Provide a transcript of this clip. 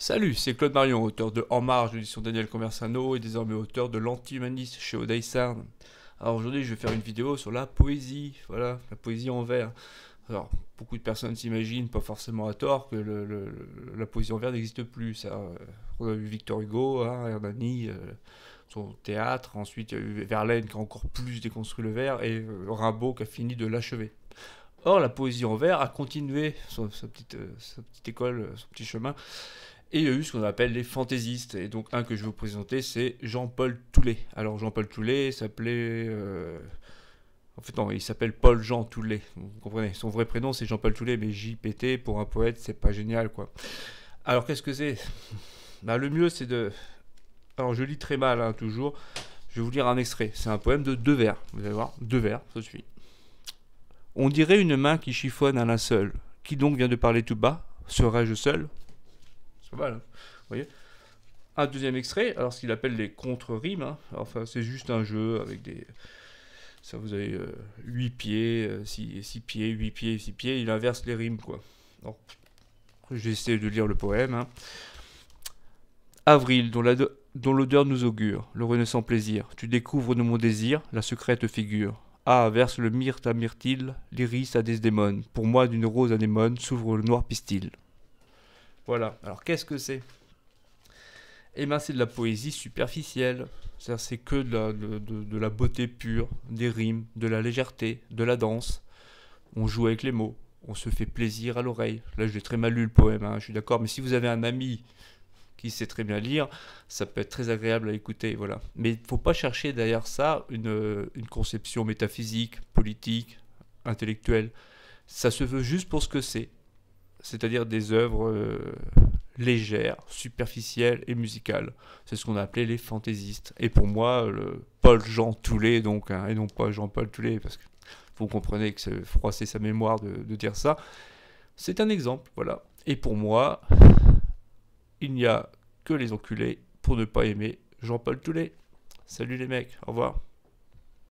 Salut, c'est Claude Marion, auteur de En marge, l'édition Daniel Conversano et désormais auteur de L'anti-humaniste chez Odaï Alors aujourd'hui, je vais faire une vidéo sur la poésie, voilà, la poésie en vers. Alors, beaucoup de personnes s'imaginent, pas forcément à tort, que la poésie en vers n'existe plus. on a eu Victor Hugo, hein, Hernani, euh, son théâtre, ensuite il y a eu Verlaine qui a encore plus déconstruit le vers et euh, Rimbaud qui a fini de l'achever. Or, la poésie en vers a continué sa, petite, euh, sa petite école, son petit chemin, et il y a eu ce qu'on appelle les fantaisistes. Et donc, un que je vais vous présenter, c'est Jean-Paul Toulet. Alors, Jean-Paul Toulet s'appelait. Euh, en fait, non, il s'appelle Paul-Jean Toulet. Vous comprenez Son vrai prénom, c'est Jean-Paul Toulet, mais JPT, pour un poète, c'est pas génial, quoi. Alors, qu'est-ce que c'est bah, Le mieux, c'est de. Alors, je lis très mal, hein, toujours. Je vais vous lire un extrait. C'est un poème de deux vers. Vous allez voir, deux vers, ça suffit. On dirait une main qui chiffonne un linceul. Qui donc vient de parler tout bas Serais-je seul voilà, hein. Vous voyez un deuxième extrait, alors ce qu'il appelle les contre-rimes, hein. enfin c'est juste un jeu avec des... Ça vous avez 8 euh, pieds, 6, euh, pieds, 8 pieds, 6 pieds, il inverse les rimes quoi. J'essaie de lire le poème. Hein. Avril, dont, l'odeur nous augure, le renaissant plaisir, tu découvres de mon désir la secrète figure. Ah, verse le myrte à myrtille, l'iris à desdémone, pour moi d'une rose anémone s'ouvre le noir pistil. Voilà. Alors qu'est-ce que c'est Eh bien c'est de la poésie superficielle. cest c'est que de la, beauté pure, des rimes, de la légèreté, de la danse. On joue avec les mots, on se fait plaisir à l'oreille. Là j'ai très mal lu le poème, hein, je suis d'accord, mais si vous avez un ami qui sait très bien lire, ça peut être très agréable à écouter, voilà. Mais il ne faut pas chercher derrière ça une, conception métaphysique, politique, intellectuelle. Ça se veut juste pour ce que c'est c'est-à-dire des œuvres euh, légères, superficielles et musicales. C'est ce qu'on appelé les fantaisistes. Et pour moi, le Paul-Jean Toulet, donc, hein, et non pas Jean-Paul Toulet, parce que vous comprenez que c'est froisser sa mémoire de, dire ça, c'est un exemple, voilà. Et pour moi, il n'y a que les enculés pour ne pas aimer Jean-Paul Toulet. Salut les mecs, au revoir.